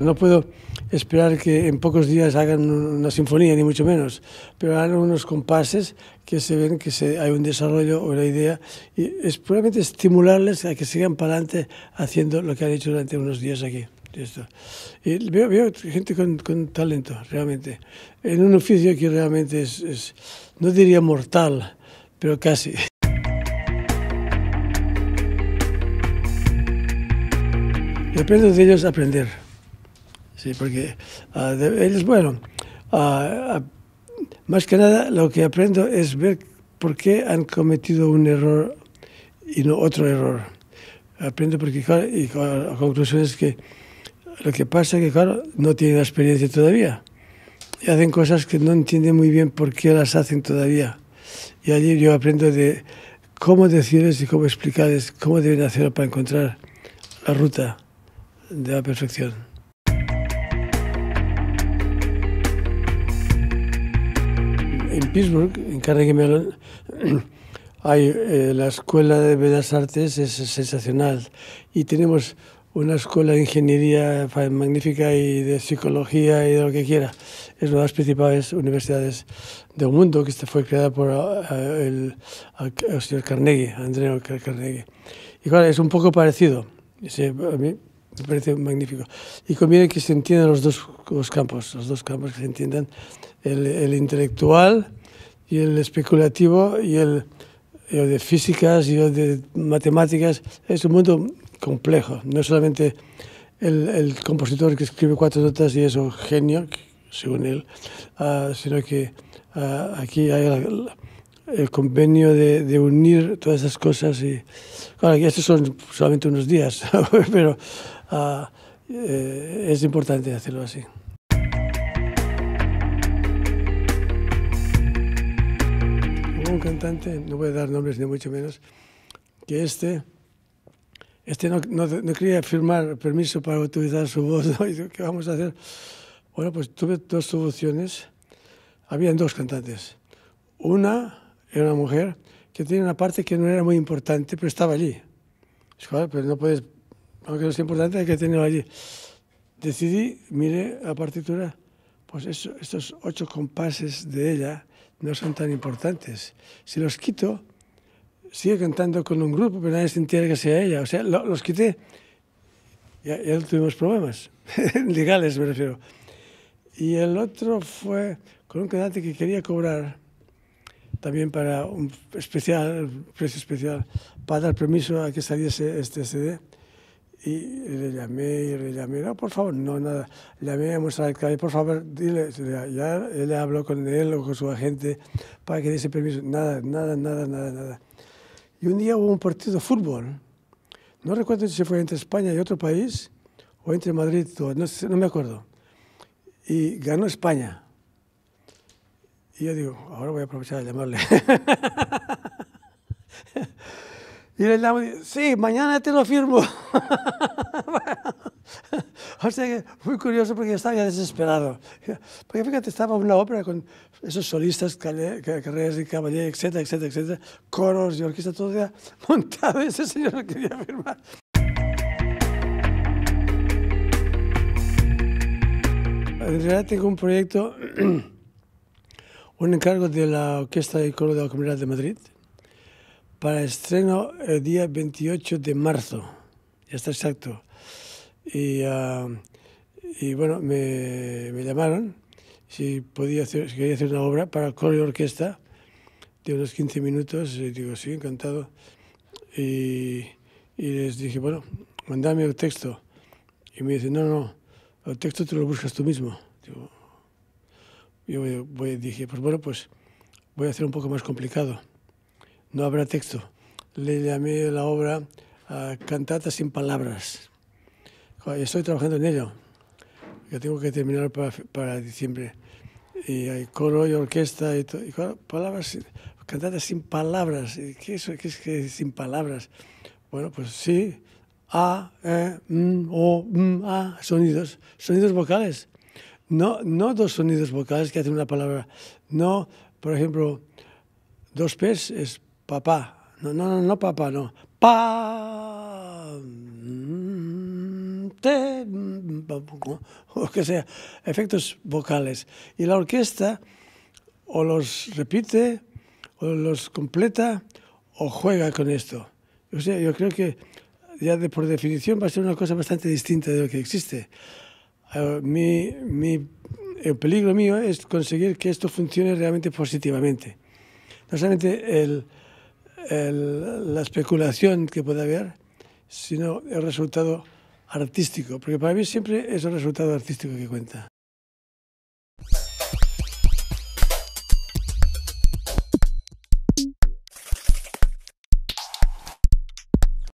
No puedo esperar que en pocos días hagan una sinfonía, ni mucho menos, pero hagan unos compases que se ven que hay un desarrollo o una idea y es probablemente estimularles a que sigan para adelante haciendo lo que han hecho durante unos días aquí. Y veo, gente con, talento, realmente, en un oficio que realmente es, es no diría mortal, pero casi. Depende de ellos aprender porque uh, bueno. Ah, ah, más que nada, lo que aprendo es ver por qué han cometido un error y no otro error. Aprendo porque, claro, y la conclusión es que lo que pasa es que, claro, no tienen la experiencia todavía. Y hacen cosas que no entienden muy bien por qué las hacen todavía. Y allí yo aprendo de cómo decirles y cómo explicarles cómo deben hacerlo para encontrar la ruta de la perfección. en Pittsburgh, en Carnegie Mellon, hay, eh, la Escuela de Bellas Artes es sensacional y tenemos una escuela de ingeniería magnífica y de psicología y de lo que quiera. Es una de las principales universidades del mundo que fue creada por ah, ah, ah, el, señor Carnegie, Andrew Carnegie. Y es un poco parecido me parece magnífico. Y conviene que se entiendan los dos campos, los dos campos que se entiendan, el, intelectual y el especulativo y el de físicas, y de matemáticas. Es un mundo complejo, no es solamente el, compositor que escribe cuatro notas y es un genio, según él, ah, sino que ah, aquí hay la el convenio de, unir todas esas cosas. Y, claro, estos son solamente unos días, pero ah, eh, es importante hacerlo así. un cantante, no voy a dar nombres ni mucho menos, que este, este no, no, quería firmar permiso para utilizar su voz. ¿no? Y, ¿Qué vamos a hacer? Bueno, pues tuve dos soluciones. Habían dos cantantes. Una era una mujer que tenía una parte que no era muy importante, pero estaba allí. pero pues no puedes, aunque no sea importante, hay que tenerla allí. Decidí, mire la partitura, pues eso, estos ocho compases de ella no son tan importantes. Si los quito, sigue cantando con un grupo, pero nadie se que sea ella. O sea, los quité. Ya, ya tuvimos problemas, legales me refiero. Y el otro fue con un cantante que quería cobrar también para un especial, precio especial, para dar permiso a que saliese este CD. Y le llamé y le llamé, no, por favor, no, nada. llamé a mostrar el por favor, dile, ya, él habló con él o con su agente para que diese permiso. Nada, nada, nada, nada, nada. Y un día hubo un partido de fútbol. No recuerdo si fue entre España y otro país o entre Madrid, no, no me acuerdo. Y ganó España. Y yo digo, ahora voy a aprovechar a llamarle. y le llamo y digo, sí, mañana te lo firmo. o sea que muy curioso porque yo estaba ya desesperado. Porque fíjate, estaba una ópera con esos solistas, carreras de caballero etcétera, etcétera, etcétera, coros y orquesta, todo ya montado ese señor no quería firmar. En realidad tengo un proyecto un encargo de la Orquesta y Coro de la Comunidad de Madrid para estreno el día 28 de marzo, ya está exacto. Y, ah, bueno, me, llamaron si, podía hacer, quería hacer una obra para coro y orquesta de unos 15 minutos, y digo, sí, encantado. Y, les dije, bueno, mandame el texto. Y me dicen, no, no, el texto te lo buscas tú mismo yo voy, dije, pues bueno, pues voy a hacer un poco más complicado. No habrá texto. Le llamé la obra Cantata sin palabras. Estoy trabajando en ello. Yo tengo que terminar para, diciembre. Y hay coro y orquesta y, todo. Ah, palabras, cantata sin palabras. ¿Qué es, qué es que sin palabras? Bueno, pues sí, a, e, m, o, m, a, sonidos, sonidos vocales. No, dos sonidos vocales que hacen una palabra. No, por ejemplo, dos P es papá. No, no, no, no papá, no. Pa. Te, o que sea, efectos vocales. Y la orquesta o los repite, o los completa, o juega con esto. O sea, yo creo que ya por definición va a ser una cosa bastante distinta de lo que existe mi, mi, el peligro mío es conseguir que esto funcione realmente positivamente. No solamente el, la especulación que pueda haber, sino el resultado artístico, porque para mí siempre es el resultado artístico que cuenta.